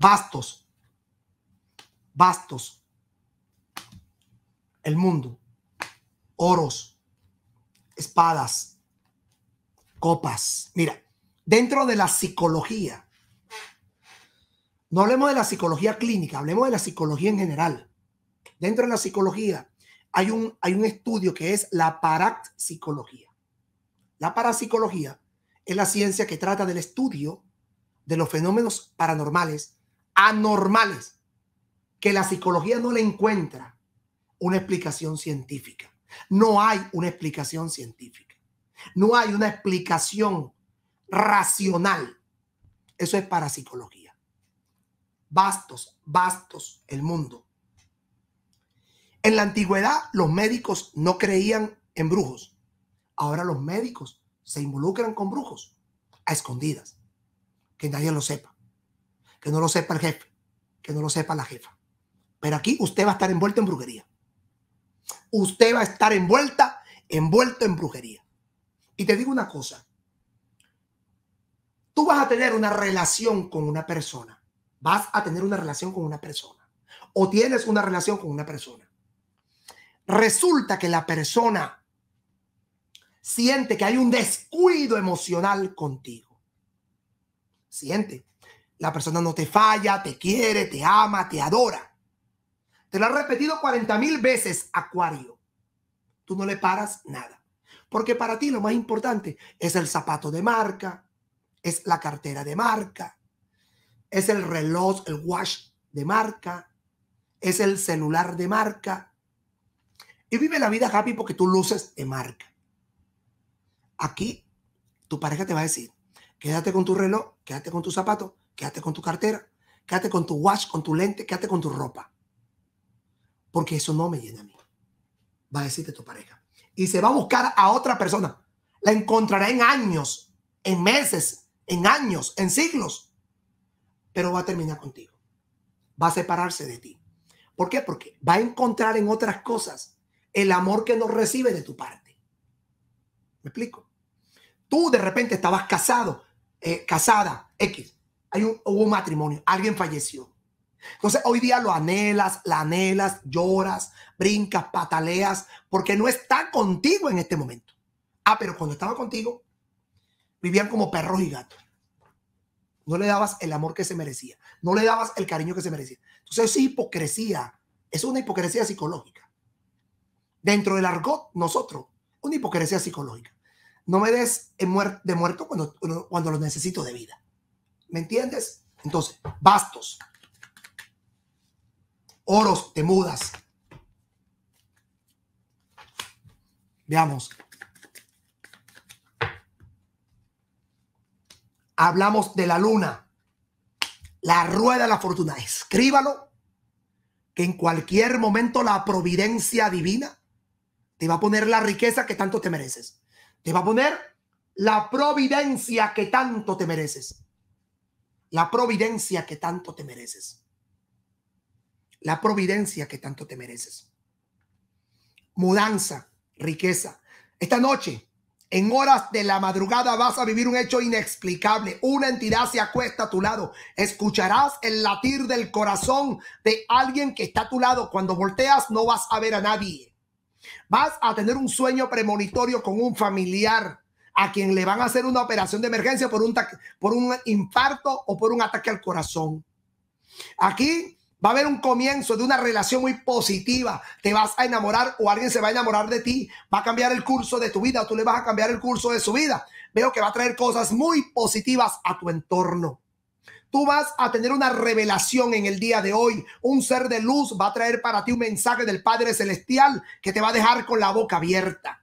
vastos, vastos, el mundo, oros, espadas, copas. Mira, dentro de la psicología, no hablemos de la psicología clínica, hablemos de la psicología en general. Dentro de la psicología hay un, hay un estudio que es la parapsicología. La parapsicología es la ciencia que trata del estudio de los fenómenos paranormales anormales que la psicología no le encuentra una explicación científica. No hay una explicación científica. No hay una explicación racional. Eso es parapsicología. Bastos, bastos el mundo. En la antigüedad los médicos no creían en brujos. Ahora los médicos se involucran con brujos a escondidas. Que nadie lo sepa que no lo sepa el jefe, que no lo sepa la jefa. Pero aquí usted va a estar envuelto en brujería. Usted va a estar envuelta, envuelto en brujería. Y te digo una cosa. Tú vas a tener una relación con una persona. Vas a tener una relación con una persona. O tienes una relación con una persona. Resulta que la persona siente que hay un descuido emocional contigo. Siente la persona no te falla, te quiere, te ama, te adora. Te lo ha repetido 40 mil veces, Acuario. Tú no le paras nada. Porque para ti lo más importante es el zapato de marca, es la cartera de marca, es el reloj, el wash de marca, es el celular de marca. Y vive la vida happy porque tú luces de marca. Aquí tu pareja te va a decir, quédate con tu reloj, quédate con tu zapato, quédate con tu cartera, quédate con tu watch, con tu lente, quédate con tu ropa. Porque eso no me llena a mí. Va a decirte tu pareja. Y se va a buscar a otra persona. La encontrará en años, en meses, en años, en siglos. Pero va a terminar contigo. Va a separarse de ti. ¿Por qué? Porque va a encontrar en otras cosas el amor que no recibe de tu parte. ¿Me explico? Tú de repente estabas casado, eh, casada, X hubo un matrimonio, alguien falleció. Entonces hoy día lo anhelas, la anhelas, lloras, brincas, pataleas, porque no está contigo en este momento. Ah, pero cuando estaba contigo, vivían como perros y gatos. No le dabas el amor que se merecía, no le dabas el cariño que se merecía. Entonces es hipocresía, es una hipocresía psicológica. Dentro del argot, nosotros, una hipocresía psicológica. No me des de muerto cuando, cuando lo necesito de vida. ¿Me entiendes? Entonces, bastos. Oros, te mudas. Veamos. Hablamos de la luna. La rueda de la fortuna. Escríbalo. Que en cualquier momento la providencia divina te va a poner la riqueza que tanto te mereces. Te va a poner la providencia que tanto te mereces la providencia que tanto te mereces. La providencia que tanto te mereces. Mudanza, riqueza. Esta noche, en horas de la madrugada, vas a vivir un hecho inexplicable. Una entidad se acuesta a tu lado. Escucharás el latir del corazón de alguien que está a tu lado. Cuando volteas, no vas a ver a nadie. Vas a tener un sueño premonitorio con un familiar a quien le van a hacer una operación de emergencia por un, por un infarto o por un ataque al corazón. Aquí va a haber un comienzo de una relación muy positiva. Te vas a enamorar o alguien se va a enamorar de ti. Va a cambiar el curso de tu vida o tú le vas a cambiar el curso de su vida. Veo que va a traer cosas muy positivas a tu entorno. Tú vas a tener una revelación en el día de hoy. Un ser de luz va a traer para ti un mensaje del Padre Celestial que te va a dejar con la boca abierta.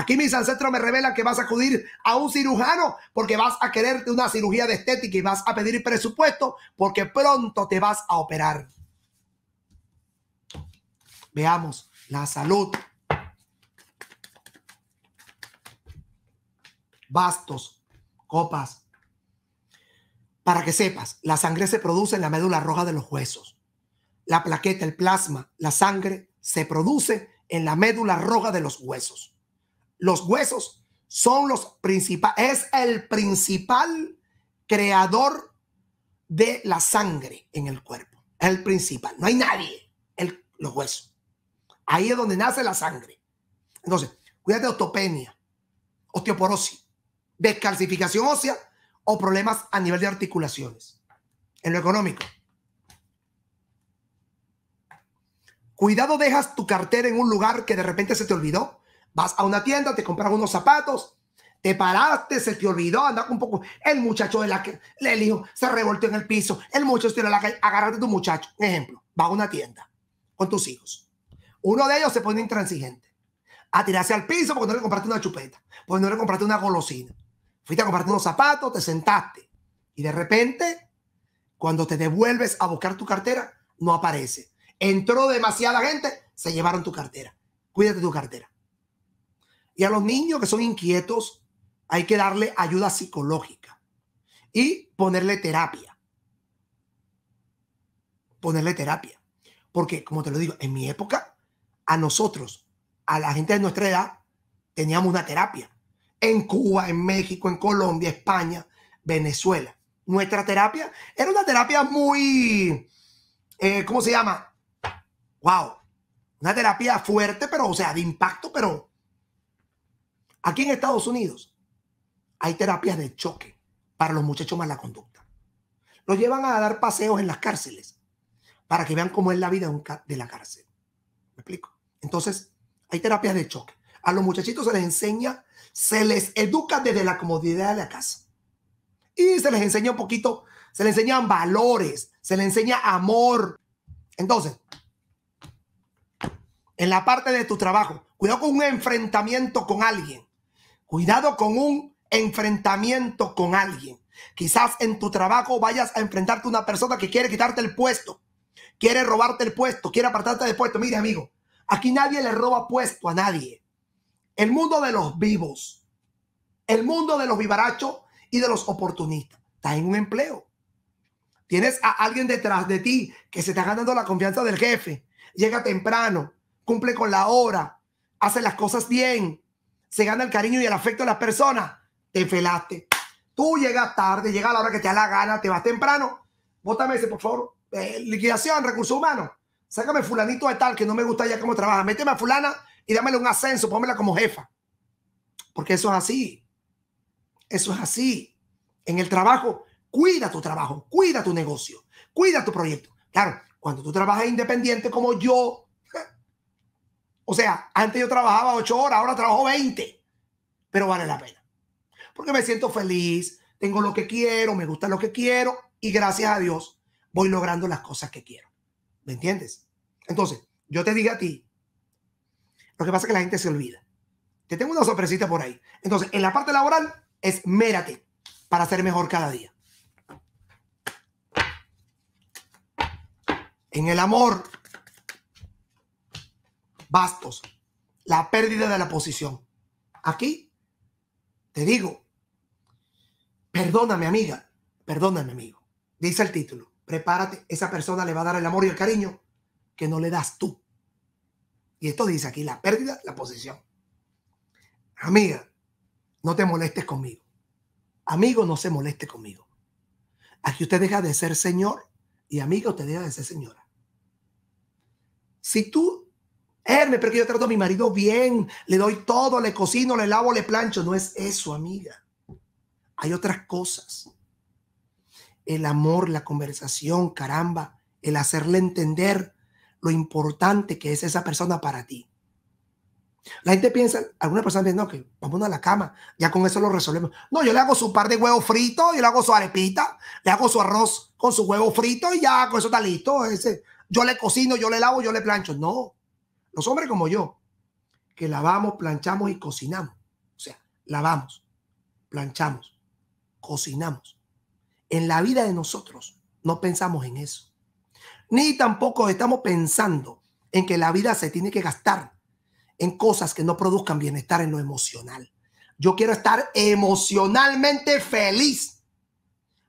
Aquí mis ancestros me revelan que vas a acudir a un cirujano porque vas a quererte una cirugía de estética y vas a pedir presupuesto porque pronto te vas a operar. Veamos la salud. Bastos, copas. Para que sepas, la sangre se produce en la médula roja de los huesos. La plaqueta, el plasma, la sangre se produce en la médula roja de los huesos los huesos son los principales, es el principal creador de la sangre en el cuerpo. Es el principal. No hay nadie. El, los huesos. Ahí es donde nace la sangre. Entonces, cuídate de osteopenia, osteoporosis, descalcificación ósea o problemas a nivel de articulaciones. En lo económico. Cuidado dejas tu cartera en un lugar que de repente se te olvidó Vas a una tienda, te compras unos zapatos, te paraste, se te olvidó, anda un poco. El muchacho de la que le elijo, se revolteó en el piso, el muchacho tiró la calle. Agárrate a tu muchacho. Ejemplo, vas a una tienda con tus hijos. Uno de ellos se pone intransigente a tirarse al piso porque no le compraste una chupeta, porque no le compraste una golosina. Fuiste a comprarte unos zapatos, te sentaste y de repente, cuando te devuelves a buscar tu cartera, no aparece. Entró demasiada gente, se llevaron tu cartera. Cuídate tu cartera. Y a los niños que son inquietos hay que darle ayuda psicológica y ponerle terapia. Ponerle terapia. Porque, como te lo digo, en mi época, a nosotros, a la gente de nuestra edad, teníamos una terapia. En Cuba, en México, en Colombia, España, Venezuela. Nuestra terapia era una terapia muy, eh, ¿cómo se llama? Wow. Una terapia fuerte, pero, o sea, de impacto, pero Aquí en Estados Unidos hay terapias de choque para los muchachos mala conducta. Los llevan a dar paseos en las cárceles para que vean cómo es la vida de la cárcel. ¿Me explico? Entonces, hay terapias de choque. A los muchachitos se les enseña, se les educa desde la comodidad de la casa. Y se les enseña un poquito, se les enseñan valores, se les enseña amor. Entonces, en la parte de tu trabajo, cuidado con un enfrentamiento con alguien Cuidado con un enfrentamiento con alguien. Quizás en tu trabajo vayas a enfrentarte a una persona que quiere quitarte el puesto, quiere robarte el puesto, quiere apartarte del puesto. Mire, amigo, aquí nadie le roba puesto a nadie. El mundo de los vivos, el mundo de los vivarachos y de los oportunistas. Estás en un empleo. Tienes a alguien detrás de ti que se está ganando la confianza del jefe. Llega temprano, cumple con la hora, hace las cosas bien, se gana el cariño y el afecto de las personas, te felaste. Tú llegas tarde, Llega a la hora que te da la gana, te vas temprano. Bótame ese, por favor. Eh, liquidación, recursos humanos. Sácame fulanito de tal que no me gusta ya cómo trabaja. Méteme a fulana y dámele un ascenso, pómela como jefa. Porque eso es así. Eso es así. En el trabajo, cuida tu trabajo, cuida tu negocio, cuida tu proyecto. Claro, cuando tú trabajas independiente como yo, o sea, antes yo trabajaba ocho horas, ahora trabajo 20, pero vale la pena. Porque me siento feliz, tengo lo que quiero, me gusta lo que quiero y gracias a Dios voy logrando las cosas que quiero. ¿Me entiendes? Entonces, yo te digo a ti, lo que pasa es que la gente se olvida. Te tengo una sorpresita por ahí. Entonces, en la parte laboral, es mérate para ser mejor cada día. En el amor, Bastos, la pérdida de la posición. Aquí, te digo, perdóname amiga, perdóname amigo, dice el título, prepárate, esa persona le va a dar el amor y el cariño que no le das tú. Y esto dice aquí, la pérdida la posición. Amiga, no te molestes conmigo. Amigo, no se moleste conmigo. Aquí usted deja de ser señor y amigo te deja de ser señora. Si tú herme pero que yo trato a mi marido bien, le doy todo, le cocino, le lavo, le plancho. No es eso, amiga. Hay otras cosas. El amor, la conversación, caramba, el hacerle entender lo importante que es esa persona para ti. La gente piensa, algunas personas piensan, no, que vámonos a la cama, ya con eso lo resolvemos. No, yo le hago su par de huevos fritos, yo le hago su arepita, le hago su arroz con su huevo frito y ya con eso está listo. Ese, yo le cocino, yo le lavo, yo le plancho. No, los hombres como yo, que lavamos, planchamos y cocinamos. O sea, lavamos, planchamos, cocinamos. En la vida de nosotros no pensamos en eso. Ni tampoco estamos pensando en que la vida se tiene que gastar en cosas que no produzcan bienestar en lo emocional. Yo quiero estar emocionalmente feliz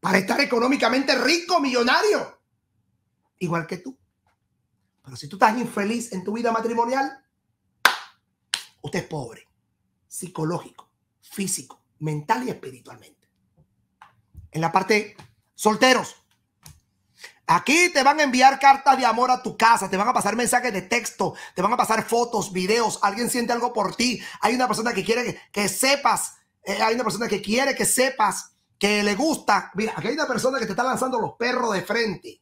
para estar económicamente rico, millonario, igual que tú. Pero si tú estás infeliz en tu vida matrimonial, usted es pobre, psicológico, físico, mental y espiritualmente. En la parte solteros, Aquí te van a enviar cartas de amor a tu casa, te van a pasar mensajes de texto, te van a pasar fotos, videos, alguien siente algo por ti, hay una persona que quiere que, sepas, eh, hay una persona que quiere que sepas que le gusta. Mira, aquí hay una persona que te está lanzando los perros de frente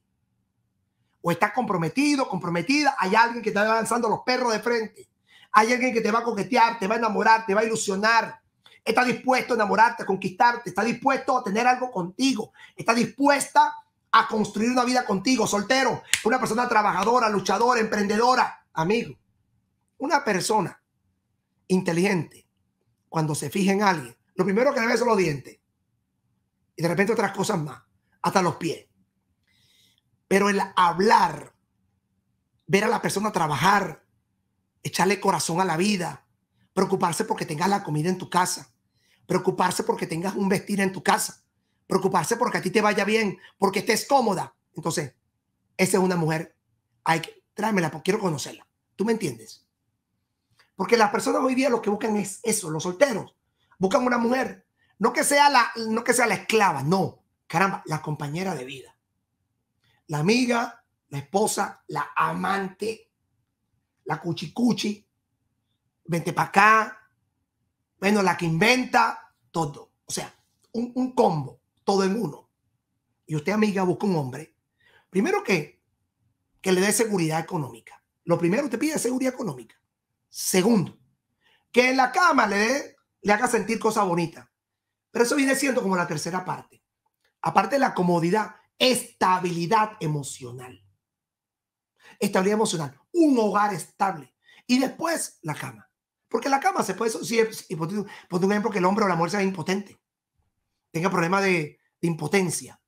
o estás comprometido, comprometida, hay alguien que te va lanzando los perros de frente. Hay alguien que te va a coquetear, te va a enamorar, te va a ilusionar. Está dispuesto a enamorarte, a conquistarte, está dispuesto a tener algo contigo, está dispuesta a construir una vida contigo, soltero, una persona trabajadora, luchadora, emprendedora, amigo. Una persona inteligente, cuando se fija en alguien, lo primero que le ve son los dientes. Y de repente otras cosas más, hasta los pies. Pero el hablar, ver a la persona trabajar, echarle corazón a la vida, preocuparse porque tengas la comida en tu casa, preocuparse porque tengas un vestir en tu casa, preocuparse porque a ti te vaya bien, porque estés cómoda. Entonces, esa es una mujer, hay que, tráemela, porque quiero conocerla. ¿Tú me entiendes? Porque las personas hoy día lo que buscan es eso, los solteros. Buscan una mujer, no que sea la, no que sea la esclava, no, caramba, la compañera de vida la amiga, la esposa, la amante, la cuchicuchi, vente para acá, bueno, la que inventa, todo. O sea, un, combo, todo en uno. Y usted, amiga, busca un hombre. Primero que, que le dé seguridad económica. Lo primero usted pide seguridad económica. Segundo, que en la cama le, dé, le haga sentir cosas bonitas. Pero eso viene siendo como la tercera parte. Aparte de la comodidad, estabilidad emocional. Estabilidad emocional, un hogar estable. Y después la cama. Porque la cama se puede... Si es, un ejemplo que el hombre o la mujer sea impotente, tenga problemas de, impotencia.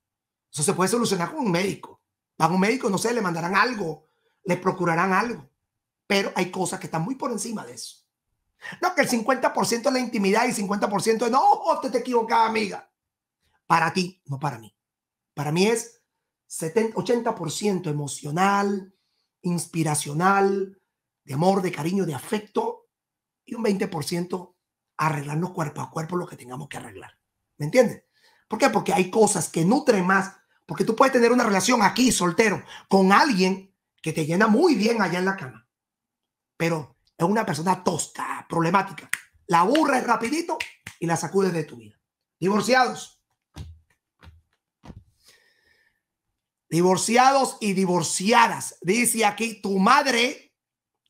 Eso se puede solucionar con un médico. Van a un médico, no sé, le mandarán algo, le procurarán algo. Pero hay cosas que están muy por encima de eso. No, que el 50% de la intimidad y 50% de no, usted te equivocaba, amiga. Para ti, no para mí. Para mí es 70, 80% emocional, inspiracional, de amor, de cariño, de afecto y un 20% arreglarnos cuerpo a cuerpo lo que tengamos que arreglar. ¿Me entiendes? ¿Por qué? Porque hay cosas que nutren más. Porque tú puedes tener una relación aquí, soltero, con alguien que te llena muy bien allá en la cama. Pero es una persona tosca, problemática. La aburres rapidito y la sacudes de tu vida. Divorciados, divorciados y divorciadas. Dice aquí, tu madre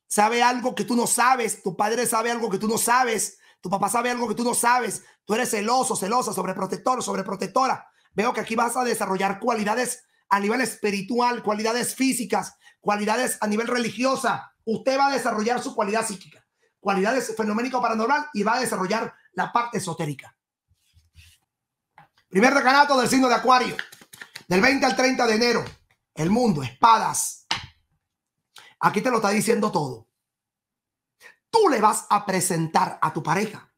sabe algo que tú no sabes, tu padre sabe algo que tú no sabes, tu papá sabe algo que tú no sabes, tú eres celoso, celosa, sobreprotector, sobreprotectora. Veo que aquí vas a desarrollar cualidades a nivel espiritual, cualidades físicas, cualidades a nivel religiosa. Usted va a desarrollar su cualidad psíquica, cualidades fenoménico paranormal y va a desarrollar la parte esotérica. Primer decanato del signo de Acuario. Del 20 al 30 de enero, el mundo, espadas. Aquí te lo está diciendo todo. Tú le vas a presentar a tu pareja.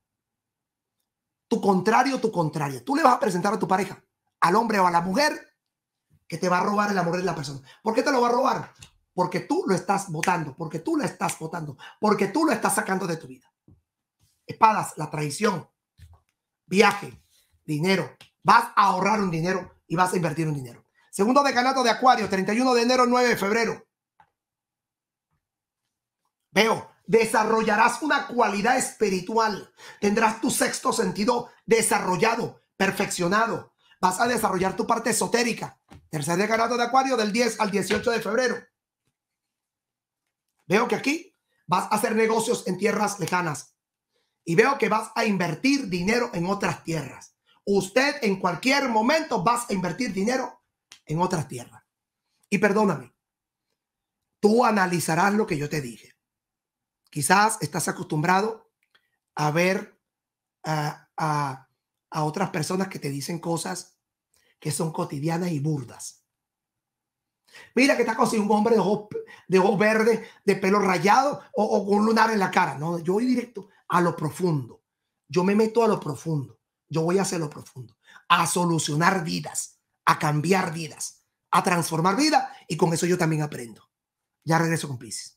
Tu contrario, tu contrario. Tú le vas a presentar a tu pareja, al hombre o a la mujer que te va a robar el amor de la persona. ¿Por qué te lo va a robar? Porque tú lo estás votando, porque tú lo estás votando, porque tú lo estás sacando de tu vida. Espadas, la traición, viaje, dinero. Vas a ahorrar un dinero y vas a invertir un dinero. Segundo decanato de Acuario, 31 de enero, 9 de febrero. Veo, desarrollarás una cualidad espiritual. Tendrás tu sexto sentido desarrollado, perfeccionado. Vas a desarrollar tu parte esotérica. Tercer decanato de Acuario del 10 al 18 de febrero. Veo que aquí vas a hacer negocios en tierras lejanas. Y veo que vas a invertir dinero en otras tierras usted en cualquier momento vas a invertir dinero en otras tierras. Y perdóname, tú analizarás lo que yo te dije. Quizás estás acostumbrado a ver a, otras personas que te dicen cosas que son cotidianas y burdas. Mira que está con un hombre de ojo de de pelo rayado o, o, con lunar en la cara. No, yo voy directo a lo profundo. Yo me meto a lo profundo yo voy a lo profundo, a solucionar vidas, a cambiar vidas, a transformar vida. y con eso yo también aprendo. Ya regreso con Pisces.